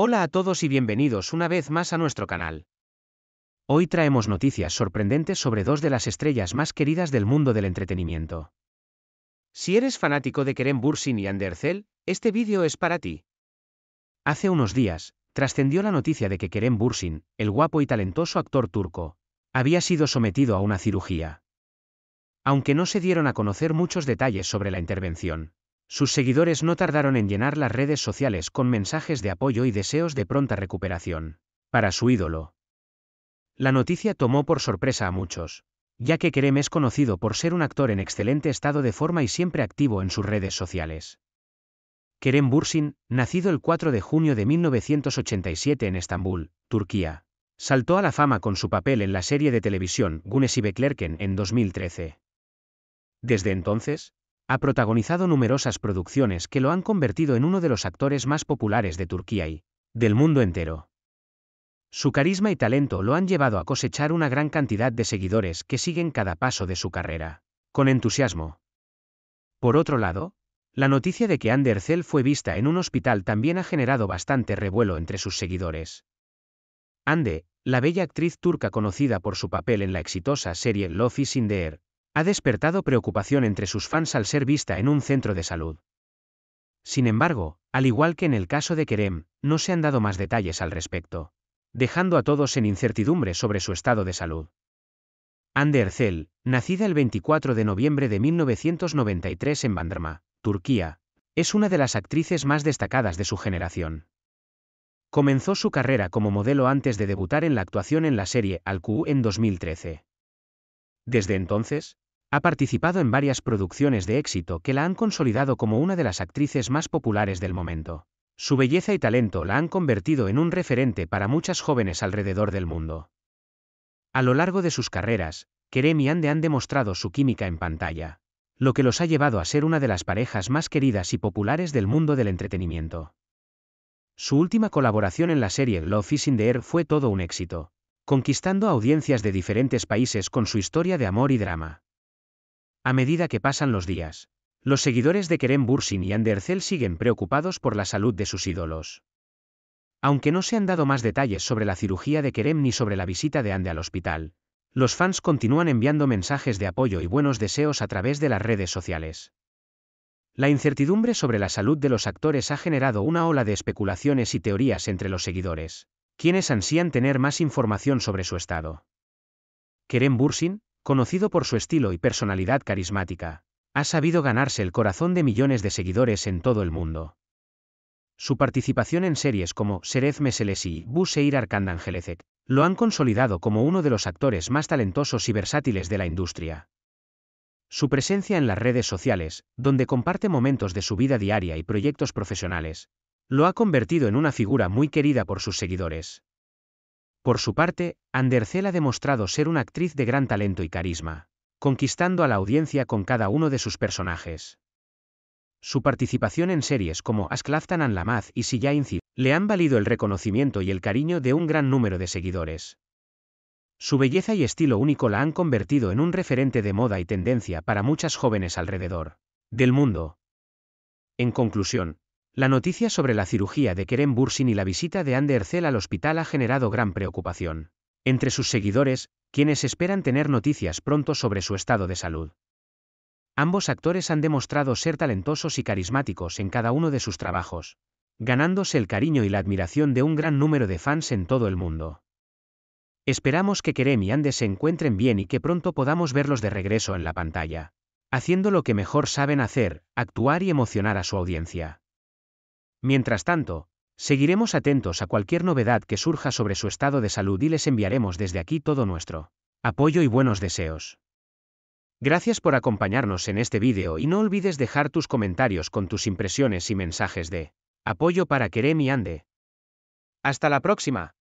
Hola a todos y bienvenidos una vez más a nuestro canal. Hoy traemos noticias sorprendentes sobre dos de las estrellas más queridas del mundo del entretenimiento. Si eres fanático de Kerem Bursin y Andercel, este vídeo es para ti. Hace unos días, trascendió la noticia de que Kerem Bursin, el guapo y talentoso actor turco, había sido sometido a una cirugía. Aunque no se dieron a conocer muchos detalles sobre la intervención, sus seguidores no tardaron en llenar las redes sociales con mensajes de apoyo y deseos de pronta recuperación. Para su ídolo. La noticia tomó por sorpresa a muchos, ya que Kerem es conocido por ser un actor en excelente estado de forma y siempre activo en sus redes sociales. Kerem Bursin, nacido el 4 de junio de 1987 en Estambul, Turquía, saltó a la fama con su papel en la serie de televisión Gunes y Beklerken en 2013. Desde entonces, ha protagonizado numerosas producciones que lo han convertido en uno de los actores más populares de Turquía y del mundo entero. Su carisma y talento lo han llevado a cosechar una gran cantidad de seguidores que siguen cada paso de su carrera, con entusiasmo. Por otro lado, la noticia de que Ander fue vista en un hospital también ha generado bastante revuelo entre sus seguidores. Ande, la bella actriz turca conocida por su papel en la exitosa serie Love is in the Air, ha despertado preocupación entre sus fans al ser vista en un centro de salud. Sin embargo, al igual que en el caso de Kerem, no se han dado más detalles al respecto, dejando a todos en incertidumbre sobre su estado de salud. Ander Ercel, nacida el 24 de noviembre de 1993 en Bandırma, Turquía, es una de las actrices más destacadas de su generación. Comenzó su carrera como modelo antes de debutar en la actuación en la serie al en 2013. Desde entonces, ha participado en varias producciones de éxito que la han consolidado como una de las actrices más populares del momento. Su belleza y talento la han convertido en un referente para muchas jóvenes alrededor del mundo. A lo largo de sus carreras, Kerem y Ande han demostrado su química en pantalla, lo que los ha llevado a ser una de las parejas más queridas y populares del mundo del entretenimiento. Su última colaboración en la serie Love is in the Air fue todo un éxito, conquistando audiencias de diferentes países con su historia de amor y drama. A medida que pasan los días, los seguidores de Kerem Bursin y Andercel siguen preocupados por la salud de sus ídolos. Aunque no se han dado más detalles sobre la cirugía de Kerem ni sobre la visita de Ande al hospital, los fans continúan enviando mensajes de apoyo y buenos deseos a través de las redes sociales. La incertidumbre sobre la salud de los actores ha generado una ola de especulaciones y teorías entre los seguidores, quienes ansían tener más información sobre su estado. Kerem Bursin, Conocido por su estilo y personalidad carismática, ha sabido ganarse el corazón de millones de seguidores en todo el mundo. Su participación en series como Serez Meseles y Buseir Arkandangelecek lo han consolidado como uno de los actores más talentosos y versátiles de la industria. Su presencia en las redes sociales, donde comparte momentos de su vida diaria y proyectos profesionales, lo ha convertido en una figura muy querida por sus seguidores. Por su parte, Andercel ha demostrado ser una actriz de gran talento y carisma, conquistando a la audiencia con cada uno de sus personajes. Su participación en series como Asklaftan Lamaz y Silla Inci le han valido el reconocimiento y el cariño de un gran número de seguidores. Su belleza y estilo único la han convertido en un referente de moda y tendencia para muchas jóvenes alrededor del mundo. En conclusión, la noticia sobre la cirugía de Kerem Bursin y la visita de Ander Ercel al hospital ha generado gran preocupación. Entre sus seguidores, quienes esperan tener noticias pronto sobre su estado de salud. Ambos actores han demostrado ser talentosos y carismáticos en cada uno de sus trabajos, ganándose el cariño y la admiración de un gran número de fans en todo el mundo. Esperamos que Kerem y Ande se encuentren bien y que pronto podamos verlos de regreso en la pantalla, haciendo lo que mejor saben hacer, actuar y emocionar a su audiencia. Mientras tanto, seguiremos atentos a cualquier novedad que surja sobre su estado de salud y les enviaremos desde aquí todo nuestro apoyo y buenos deseos. Gracias por acompañarnos en este vídeo y no olvides dejar tus comentarios con tus impresiones y mensajes de apoyo para Kerem y Ande. Hasta la próxima.